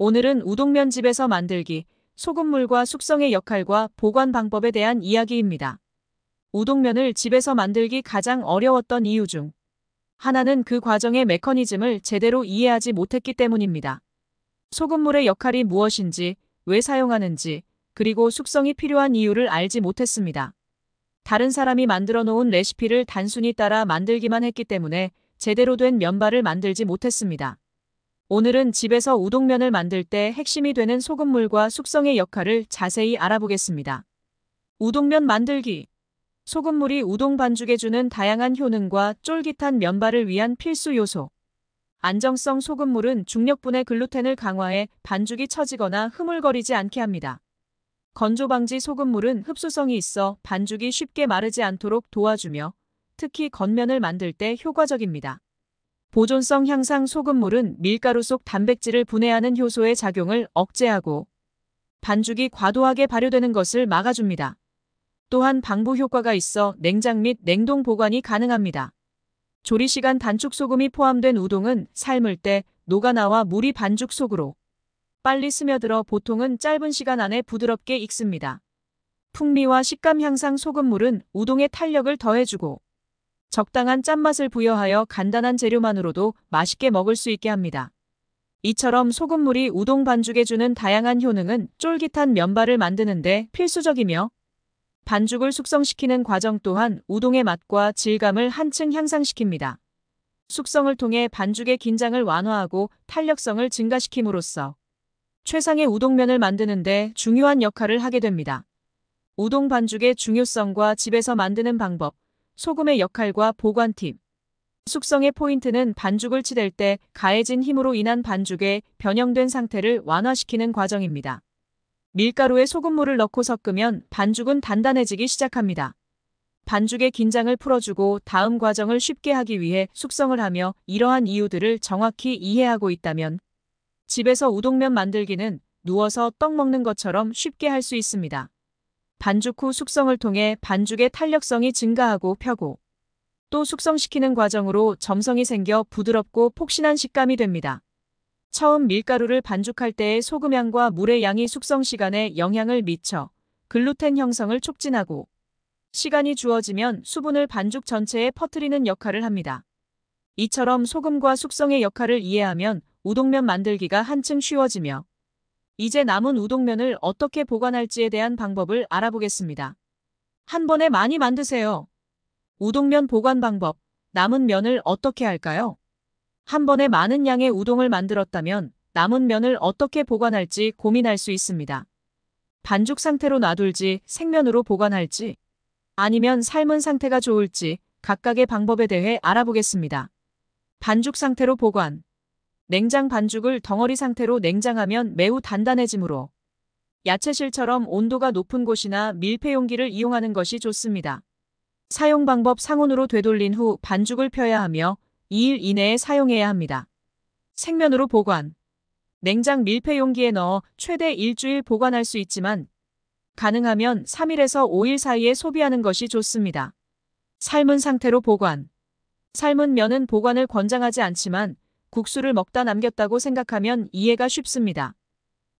오늘은 우동면 집에서 만들기, 소금물과 숙성의 역할과 보관 방법에 대한 이야기입니다. 우동면을 집에서 만들기 가장 어려웠던 이유 중 하나는 그 과정의 메커니즘을 제대로 이해하지 못했기 때문입니다. 소금물의 역할이 무엇인지, 왜 사용하는지, 그리고 숙성이 필요한 이유를 알지 못했습니다. 다른 사람이 만들어 놓은 레시피를 단순히 따라 만들기만 했기 때문에 제대로 된 면발을 만들지 못했습니다. 오늘은 집에서 우동면을 만들 때 핵심이 되는 소금물과 숙성의 역할을 자세히 알아보겠습니다. 우동면 만들기 소금물이 우동 반죽에 주는 다양한 효능과 쫄깃한 면발을 위한 필수 요소 안정성 소금물은 중력분의 글루텐을 강화해 반죽이 처지거나 흐물거리지 않게 합니다. 건조방지 소금물은 흡수성이 있어 반죽이 쉽게 마르지 않도록 도와주며 특히 겉면을 만들 때 효과적입니다. 보존성 향상 소금물은 밀가루 속 단백질을 분해하는 효소의 작용을 억제하고 반죽이 과도하게 발효되는 것을 막아줍니다. 또한 방부 효과가 있어 냉장 및 냉동 보관이 가능합니다. 조리시간 단축 소금이 포함된 우동은 삶을 때 녹아나와 물이 반죽 속으로 빨리 스며들어 보통은 짧은 시간 안에 부드럽게 익습니다. 풍미와 식감 향상 소금물은 우동의 탄력을 더해주고 적당한 짠맛을 부여하여 간단한 재료만으로도 맛있게 먹을 수 있게 합니다. 이처럼 소금물이 우동 반죽에 주는 다양한 효능은 쫄깃한 면발을 만드는데 필수적이며 반죽을 숙성시키는 과정 또한 우동의 맛과 질감을 한층 향상시킵니다. 숙성을 통해 반죽의 긴장을 완화하고 탄력성을 증가시킴으로써 최상의 우동면을 만드는데 중요한 역할을 하게 됩니다. 우동 반죽의 중요성과 집에서 만드는 방법, 소금의 역할과 보관 팁. 숙성의 포인트는 반죽을 치댈 때 가해진 힘으로 인한 반죽의 변형된 상태를 완화시키는 과정입니다. 밀가루에 소금물을 넣고 섞으면 반죽은 단단해지기 시작합니다. 반죽의 긴장을 풀어주고 다음 과정을 쉽게 하기 위해 숙성을 하며 이러한 이유들을 정확히 이해하고 있다면 집에서 우동면 만들기는 누워서 떡 먹는 것처럼 쉽게 할 수 있습니다. 반죽 후 숙성을 통해 반죽의 탄력성이 증가하고 펴고 또 숙성시키는 과정으로 점성이 생겨 부드럽고 폭신한 식감이 됩니다. 처음 밀가루를 반죽할 때의 소금양과 물의 양이 숙성 시간에 영향을 미쳐 글루텐 형성을 촉진하고 시간이 주어지면 수분을 반죽 전체에 퍼뜨리는 역할을 합니다. 이처럼 소금과 숙성의 역할을 이해하면 우동면 만들기가 한층 쉬워지며 이제 남은 우동면을 어떻게 보관할지에 대한 방법을 알아보겠습니다. 한 번에 많이 만드세요. 우동면 보관 방법, 남은 면을 어떻게 할까요? 한 번에 많은 양의 우동을 만들었다면 남은 면을 어떻게 보관할지 고민할 수 있습니다. 반죽 상태로 놔둘지 생면으로 보관할지 아니면 삶은 상태가 좋을지 각각의 방법에 대해 알아보겠습니다. 반죽 상태로 보관 냉장 반죽을 덩어리 상태로 냉장하면 매우 단단해지므로 야채실처럼 온도가 높은 곳이나 밀폐용기를 이용하는 것이 좋습니다. 사용 방법 상온으로 되돌린 후 반죽을 펴야 하며 2일 이내에 사용해야 합니다. 생면으로 보관 냉장 밀폐용기에 넣어 최대 일주일 보관할 수 있지만 가능하면 3일에서 5일 사이에 소비하는 것이 좋습니다. 삶은 상태로 보관 삶은 면은 보관을 권장하지 않지만 국수를 먹다 남겼다고 생각하면 이해가 쉽습니다.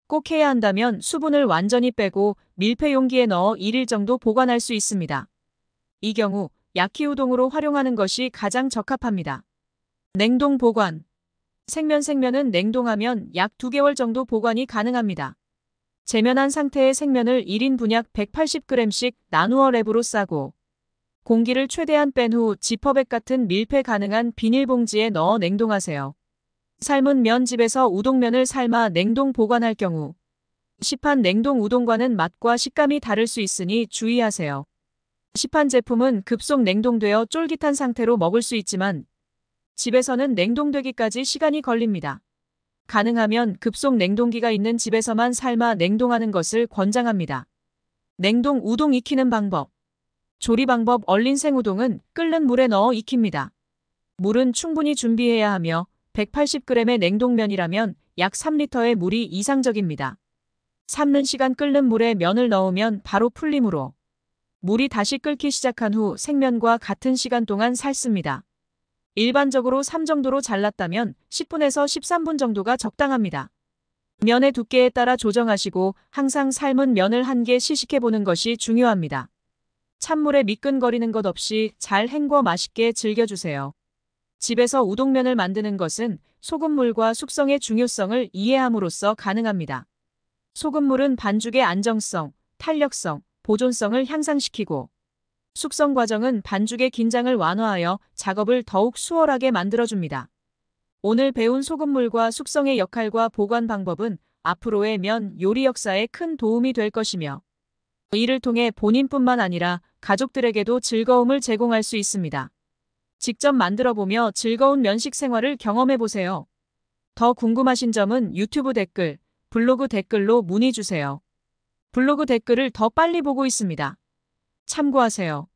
꼭 해야 한다면 수분을 완전히 빼고 밀폐 용기에 넣어 1일 정도 보관할 수 있습니다. 이 경우 야키 우동으로 활용하는 것이 가장 적합합니다. 냉동 보관 생면 생면은 냉동하면 약 2개월 정도 보관이 가능합니다. 재면한 상태의 생면을 1인분 약 180g씩 나누어 랩으로 싸고 공기를 최대한 뺀 후 지퍼백 같은 밀폐 가능한 비닐봉지에 넣어 냉동하세요. 삶은 면집에서 우동면을 삶아 냉동 보관할 경우 시판 냉동 우동과는 맛과 식감이 다를 수 있으니 주의하세요. 시판 제품은 급속 냉동되어 쫄깃한 상태로 먹을 수 있지만 집에서는 냉동되기까지 시간이 걸립니다. 가능하면 급속 냉동기가 있는 집에서만 삶아 냉동하는 것을 권장합니다. 냉동 우동 익히는 방법 조리 방법 얼린 생우동은 끓는 물에 넣어 익힙니다. 물은 충분히 준비해야 하며 180g의 냉동면이라면 약 3리터의 물이 이상적입니다. 삶는 시간 끓는 물에 면을 넣으면 바로 풀림으로 물이 다시 끓기 시작한 후 생면과 같은 시간 동안 삶습니다. 일반적으로 3 정도로 잘랐다면 10분에서 13분 정도가 적당합니다. 면의 두께에 따라 조정하시고 항상 삶은 면을 한 개 시식해보는 것이 중요합니다. 찬물에 미끈거리는 것 없이 잘 헹궈 맛있게 즐겨주세요. 집에서 우동면을 만드는 것은 소금물과 숙성의 중요성을 이해함으로써 가능합니다. 소금물은 반죽의 안정성, 탄력성, 보존성을 향상시키고 숙성 과정은 반죽의 긴장을 완화하여 작업을 더욱 수월하게 만들어줍니다. 오늘 배운 소금물과 숙성의 역할과 보관 방법은 앞으로의 면 요리 역사에 큰 도움이 될 것이며 이를 통해 본인뿐만 아니라 가족들에게도 즐거움을 제공할 수 있습니다. 직접 만들어보며 즐거운 면식 생활을 경험해보세요. 더 궁금하신 점은 유튜브 댓글, 블로그 댓글로 문의주세요. 블로그 댓글을 더 빨리 보고 있습니다. 참고하세요.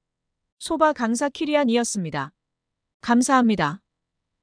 소바 강사 키리안이었습니다. 감사합니다.